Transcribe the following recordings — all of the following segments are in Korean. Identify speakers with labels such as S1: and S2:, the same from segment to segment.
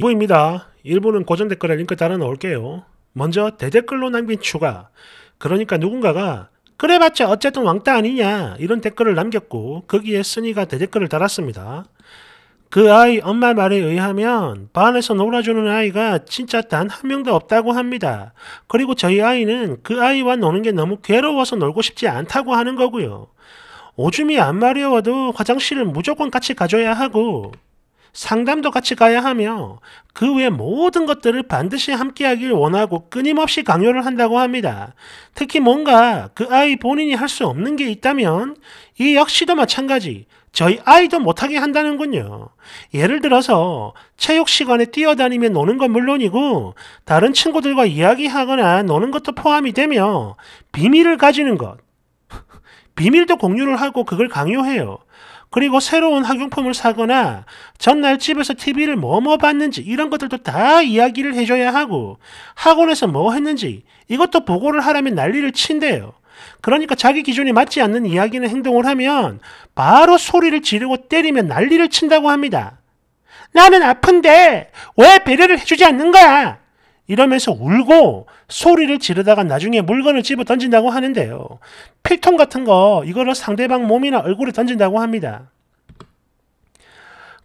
S1: 이부입니다. 일부는 고전 댓글에 링크 달아 놓을게요. 먼저 대댓글로 남긴 추가. 그러니까 누군가가 그래봤자 어쨌든 왕따 아니냐 이런 댓글을 남겼고 거기에 순이가 대댓글을 달았습니다. 그 아이 엄마 말에 의하면 반에서 놀아주는 아이가 진짜 단 한 명도 없다고 합니다. 그리고 저희 아이는 그 아이와 노는 게 너무 괴로워서 놀고 싶지 않다고 하는 거고요. 오줌이 안 마려워도 화장실은 무조건 같이 가줘야 하고 상담도 같이 가야 하며 그 외 모든 것들을 반드시 함께 하길 원하고 끊임없이 강요를 한다고 합니다. 특히 뭔가 그 아이 본인이 할 수 없는 게 있다면 이 역시도 마찬가지 저희 아이도 못하게 한다는군요. 예를 들어서 체육 시간에 뛰어다니며 노는 건 물론이고 다른 친구들과 이야기하거나 노는 것도 포함이 되며 비밀을 가지는 것 비밀도 공유를 하고 그걸 강요해요. 그리고 새로운 학용품을 사거나 전날 집에서 TV를 뭐 뭐 봤는지 이런 것들도 다 이야기를 해줘야 하고 학원에서 뭐 했는지 이것도 보고를 하라면 난리를 친대요. 그러니까 자기 기준이 맞지 않는 이야기는 행동을 하면 바로 소리를 지르고 때리면 난리를 친다고 합니다. 나는 아픈데 왜 배려를 해주지 않는 거야? 이러면서 울고 소리를 지르다가 나중에 물건을 집어 던진다고 하는데요. 필통 같은 거 이거를 상대방 몸이나 얼굴에 던진다고 합니다.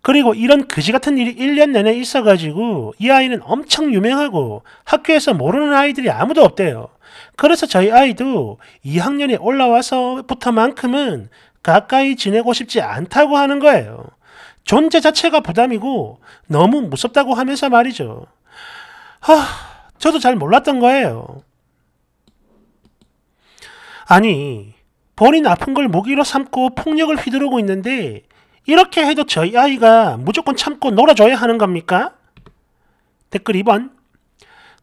S1: 그리고 이런 그지 같은 일이 1년 내내 있어가지고 이 아이는 엄청 유명하고 학교에서 모르는 아이들이 아무도 없대요. 그래서 저희 아이도 2학년에 올라와서부터만큼은 가까이 지내고 싶지 않다고 하는 거예요. 존재 자체가 부담이고 너무 무섭다고 하면서 말이죠. 하, 저도 잘 몰랐던 거예요. 아니, 본인 아픈 걸 무기로 삼고 폭력을 휘두르고 있는데 이렇게 해도 저희 아이가 무조건 참고 놀아줘야 하는 겁니까? 댓글 2번.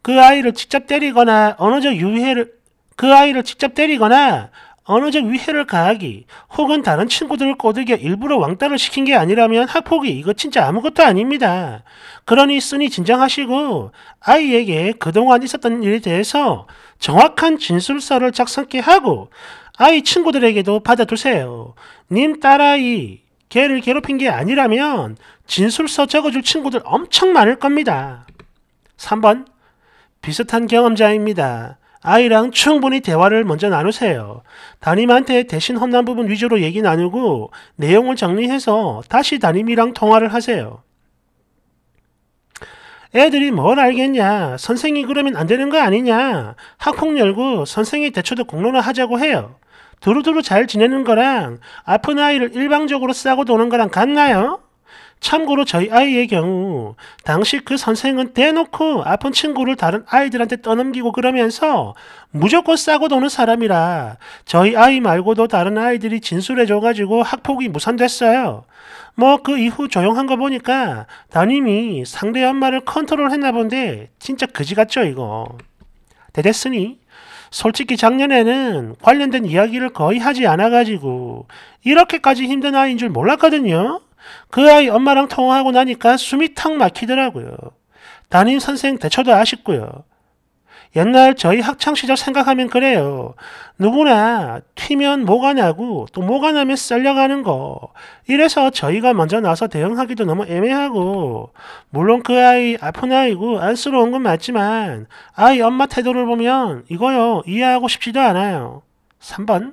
S1: 그 아이를 직접 때리거나 언어적 유해를 그 아이를 직접 때리거나 어느 정 위해를 가하기 혹은 다른 친구들을 꼬드겨 일부러 왕따를 시킨 게 아니라면 학폭이 이거 진짜 아무것도 아닙니다. 그러니 쓰니 진정하시고 아이에게 그동안 있었던 일에 대해서 정확한 진술서를 작성케 하고 아이 친구들에게도 받아두세요. 님 딸아이 걔를 괴롭힌 게 아니라면 진술서 적어줄 친구들 엄청 많을 겁니다. 3번 비슷한 경험자입니다. 아이랑 충분히 대화를 먼저 나누세요. 담임한테 대신 혼난 부분 위주로 얘기 나누고 내용을 정리해서 다시 담임이랑 통화를 하세요. 애들이 뭘 알겠냐, 선생이 그러면 안 되는 거 아니냐, 학폭 열고 선생이 대처도 공론화하자고 해요. 두루두루 잘 지내는 거랑 아픈 아이를 일방적으로 싸고 도는 거랑 같나요? 참고로 저희 아이의 경우 당시 그 선생은 대놓고 아픈 친구를 다른 아이들한테 떠넘기고 그러면서 무조건 싸고 도는 사람이라 저희 아이 말고도 다른 아이들이 진술해줘가지고 학폭이 무산됐어요. 뭐 그 이후 조용한 거 보니까 담임이 상대 엄마를 컨트롤했나 본데 진짜 그지 같죠 이거. 대됐으니 솔직히 작년에는 관련된 이야기를 거의 하지 않아가지고 이렇게까지 힘든 아이인 줄 몰랐거든요. 그 아이 엄마랑 통화하고 나니까 숨이 턱 막히더라고요. 담임 선생 대처도 아쉽고요. 옛날 저희 학창시절 생각하면 그래요. 누구나 튀면 뭐가 나고 또 뭐가 나면 썰려가는 거. 이래서 저희가 먼저 나서 대응하기도 너무 애매하고 물론 그 아이 아픈 아이고 안쓰러운 건 맞지만 아이 엄마 태도를 보면 이거요 이해하고 싶지도 않아요. 3번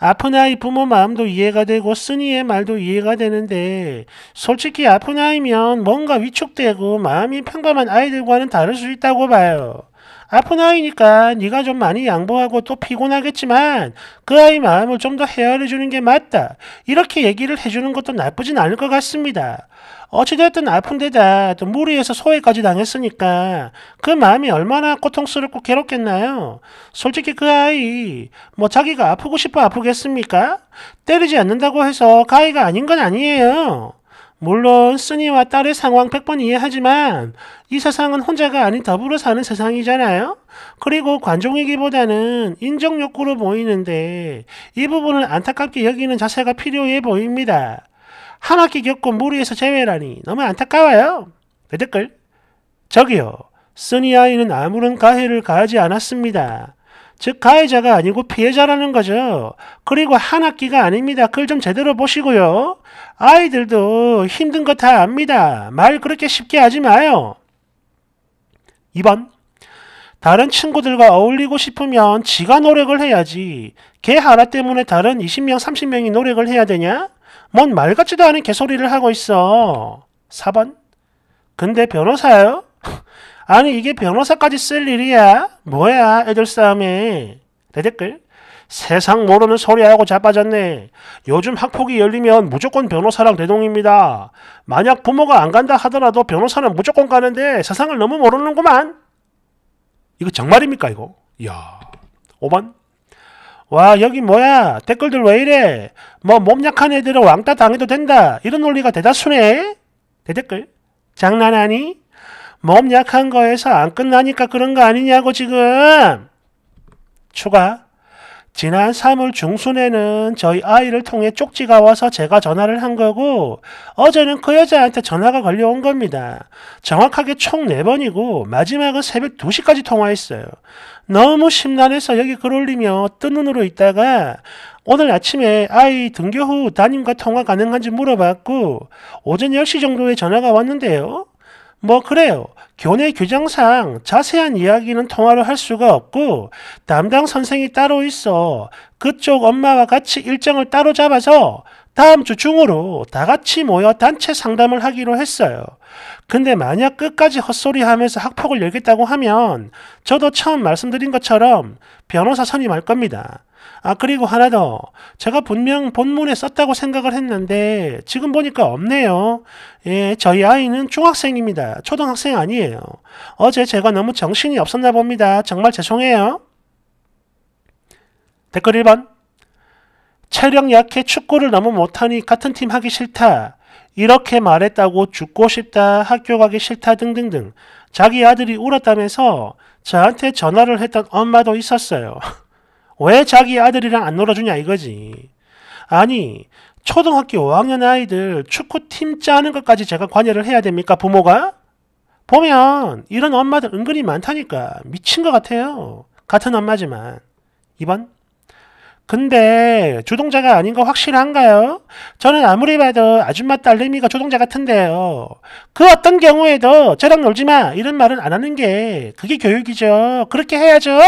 S1: 아픈 아이 부모 마음도 이해가 되고 쓰니의 말도 이해가 되는데 솔직히 아픈 아이면 뭔가 위축되고 마음이 평범한 아이들과는 다를 수 있다고 봐요. 아픈 아이니까 네가 좀 많이 양보하고 또 피곤하겠지만 그 아이 마음을 좀 더 헤아려 주는 게 맞다. 이렇게 얘기를 해주는 것도 나쁘진 않을 것 같습니다. 어찌됐든 아픈 데다 또 무리해서 소외까지 당했으니까 그 마음이 얼마나 고통스럽고 괴롭겠나요? 솔직히 그 아이 뭐 자기가 아프고 싶어 아프겠습니까? 때리지 않는다고 해서 가해가 그 아닌 건 아니에요. 물론 스니와 딸의 상황 100번 이해하지만 이 세상은 혼자가 아닌 더불어 사는 세상이잖아요. 그리고 관종이기보다는 인정 욕구로 보이는데 이 부분을 안타깝게 여기는 자세가 필요해 보입니다. 한 학기 겪고 무리해서 제외라니 너무 안타까워요. 그 댓글 저기요. 스니 아이는 아무런 가해를 가하지 않았습니다. 즉 가해자가 아니고 피해자라는 거죠. 그리고 한 학기가 아닙니다. 그걸 좀 제대로 보시고요. 아이들도 힘든 거 다 압니다. 말 그렇게 쉽게 하지 마요. 2번 다른 친구들과 어울리고 싶으면 지가 노력을 해야지. 걔 하나 때문에 다른 20명, 30명이 노력을 해야 되냐? 뭔 말 같지도 않은 개소리를 하고 있어. 4번 근데 변호사요? 아니 이게 변호사까지 쓸 일이야? 뭐야 애들 싸움에. 대댓글. 세상 모르는 소리하고 자빠졌네. 요즘 학폭이 열리면 무조건 변호사랑 대동입니다. 만약 부모가 안 간다 하더라도 변호사는 무조건 가는데 세상을 너무 모르는구만. 이거 정말입니까 이거? 야 5번. 와 여기 뭐야 댓글들 왜 이래 뭐 몸 약한 애들은 왕따 당해도 된다 이런 논리가 대다수네 대댓글 장난하니 몸 약한 거에서 안 끝나니까 그런 거 아니냐고 지금. 추가. 지난 3월 중순에는 저희 아이를 통해 쪽지가 와서 제가 전화를 한 거고 어제는 그 여자한테 전화가 걸려온 겁니다. 정확하게 총 4번이고 마지막은 새벽 2시까지 통화했어요. 너무 심란해서 여기 글 올리며 뜬 눈으로 있다가 오늘 아침에 아이 등교 후 담임과 통화 가능한지 물어봤고 오전 10시 정도에 전화가 왔는데요. 뭐 그래요. 교내 규정상 자세한 이야기는 통화를할 수가 없고 담당 선생이 따로 있어 그쪽 엄마와 같이 일정을 따로 잡아서 다음 주 중으로 다 같이 모여 단체 상담을 하기로 했어요. 근데 만약 끝까지 헛소리 하면서 학폭을 열겠다고 하면 저도 처음 말씀드린 것처럼 변호사 선임할 겁니다. 아, 그리고 하나 더. 제가 분명 본문에 썼다고 생각을 했는데 지금 보니까 없네요. 예, 저희 아이는 중학생입니다. 초등학생 아니에요. 어제 제가 너무 정신이 없었나 봅니다. 정말 죄송해요. 댓글 1번. 체력 약해 축구를 너무 못하니 같은 팀 하기 싫다. 이렇게 말했다고 죽고 싶다, 학교 가기 싫다 등등등. 자기 아들이 울었다면서 저한테 전화를 했던 엄마도 있었어요. 왜 자기 아들이랑 안 놀아주냐 이거지. 아니 초등학교 5학년 아이들 축구팀 짜는 것까지 제가 관여를 해야 됩니까 부모가? 보면 이런 엄마들 은근히 많다니까 미친 것 같아요. 같은 엄마지만 2번 근데 주동자가 아닌 거 확실한가요? 저는 아무리 봐도 아줌마 딸내미가 주동자 같은데요. 그 어떤 경우에도 저랑 놀지 마 이런 말은 안 하는 게 그게 교육이죠. 그렇게 해야죠.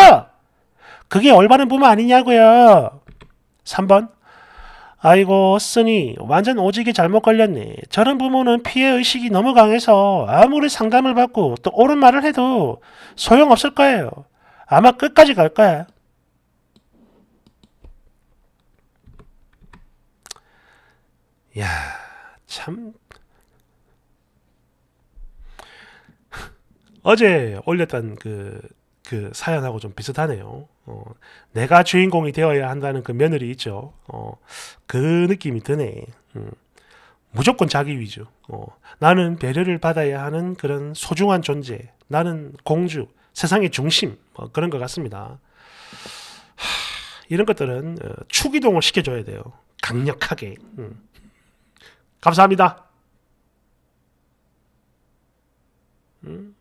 S1: 그게 올바른 부모 아니냐고요. 3번 아이고 쓰니 완전 오지게 잘못 걸렸네. 저런 부모는 피해의식이 너무 강해서 아무리 상담을 받고 또 옳은 말을 해도 소용없을 거예요. 아마 끝까지 갈 거야. いや 어제 올렸던 그그 사연하고 좀 비슷하네요. 어, 내가 주인공이 되어야 한다는 그 며느리 있죠. 어, 그 느낌이 드네. 음, 무조건 자기 위주. 어, 나는 배려를 받아야 하는 그런 소중한 존재. 나는 공주, 세상의 중심. 뭐 그런 것 같습니다. 하, 이런 것들은 추기동을 어, 시켜줘야 돼요. 강력하게. 음. 감사합니다. 음.